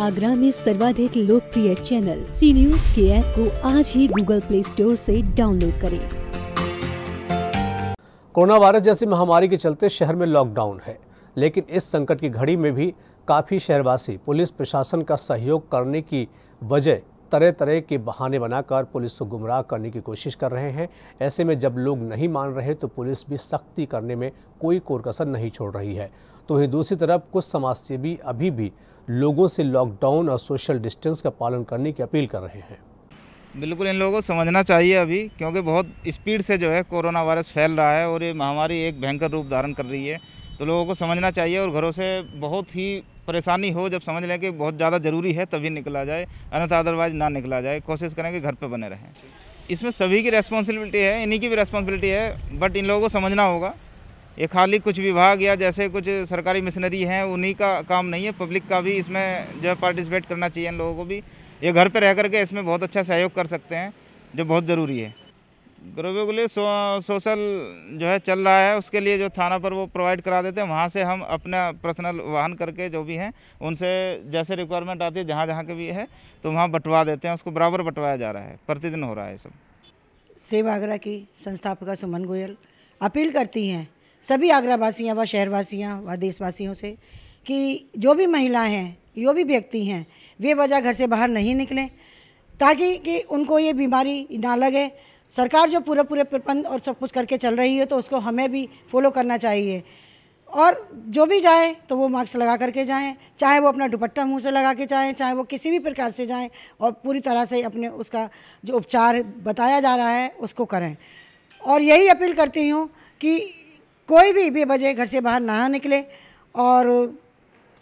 आगरा में सर्वाधिक लोकप्रिय चैनल सी न्यूज के ऐप को आज ही गूगल प्ले स्टोर से डाउनलोड करें कोरोना वायरस जैसी महामारी के चलते शहर में लॉकडाउन है लेकिन इस संकट की घड़ी में भी काफ़ी शहरवासी पुलिस प्रशासन का सहयोग करने की वजह तरह तरह के बहाने बनाकर पुलिस को गुमराह करने की कोशिश कर रहे हैं ऐसे में जब लोग नहीं मान रहे तो पुलिस भी सख्ती करने में कोई कोर कसर नहीं छोड़ रही है तो वहीं दूसरी तरफ कुछ समाजसेवी अभी भी लोगों से लॉकडाउन और सोशल डिस्टेंस का पालन करने की अपील कर रहे हैं बिल्कुल इन लोगों को समझना चाहिए अभी क्योंकि बहुत स्पीड से जो है कोरोना वायरस फैल रहा है और ये महामारी एक भयंकर रूप धारण कर रही है तो लोगों को समझना चाहिए और घरों से बहुत ही परेशानी हो जब समझ लें कि बहुत ज़्यादा ज़रूरी है तभी निकला जाए अन्यथा अदरवाइज ना निकला जाए कोशिश करें कि घर पर बने रहें इसमें सभी की रेस्पॉन्सिबिलिटी है इन्हीं की भी रेस्पॉन्सिबिलिटी है बट इन लोगों को समझना होगा ये खाली कुछ विभाग या जैसे कुछ सरकारी मिशनरी हैं उन्हीं का काम नहीं है पब्लिक का भी इसमें जो है पार्टिसिपेट करना चाहिए इन लोगों को भी ये घर पर रह करके इसमें बहुत अच्छा सहयोग कर सकते हैं जो बहुत ज़रूरी है गरीबों के लिए सो, सोशल जो है चल रहा है उसके लिए जो थाना पर वो प्रोवाइड करा देते हैं वहाँ से हम अपना पर्सनल वाहन करके जो भी हैं उनसे जैसे रिक्वायरमेंट आती है जहाँ जहाँ के भी है तो वहाँ बंटवा देते हैं उसको बराबर बंटवाया जा रहा है प्रतिदिन हो रहा है सब सेव आगरा की संस्थापिका सुमन गोयल अपील करती हैं सभी आगरा वासियाँ व शहरवासियाँ व देशवासियों से कि जो भी महिलाएं हैं जो भी व्यक्ति हैं वे वजह घर से बाहर नहीं निकलें ताकि कि उनको ये बीमारी ना लगे सरकार जो पूरे पूरे प्रबंध और सब कुछ करके चल रही है तो उसको हमें भी फॉलो करना चाहिए और जो भी जाए तो वो मास्क लगा करके जाएं चाहे वो अपना दुपट्टा मुंह से लगा के जाएं चाहे वो किसी भी प्रकार से जाएं और पूरी तरह से अपने उसका जो उपचार बताया जा रहा है उसको करें और यही अपील करती हूँ कि कोई भी बेबजे घर से बाहर ना निकले और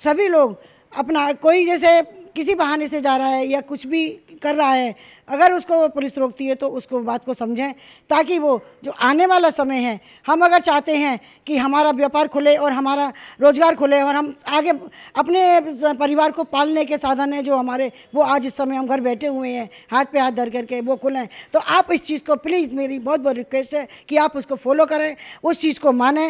सभी लोग अपना कोई जैसे किसी बहाने से जा रहा है या कुछ भी कर रहा है अगर उसको पुलिस रोकती है तो उसको बात को समझें ताकि वो जो आने वाला समय है हम अगर चाहते हैं कि हमारा व्यापार खुले और हमारा रोजगार खुले और हम आगे अपने परिवार को पालने के साधन हैं जो हमारे वो आज इस समय हम घर बैठे हुए हैं हाथ पे हाथ धर करके वो खुलें तो आप इस चीज़ को प्लीज़ मेरी बहुत बहुत रिक्वेस्ट है कि आप उसको फॉलो करें उस चीज़ को माने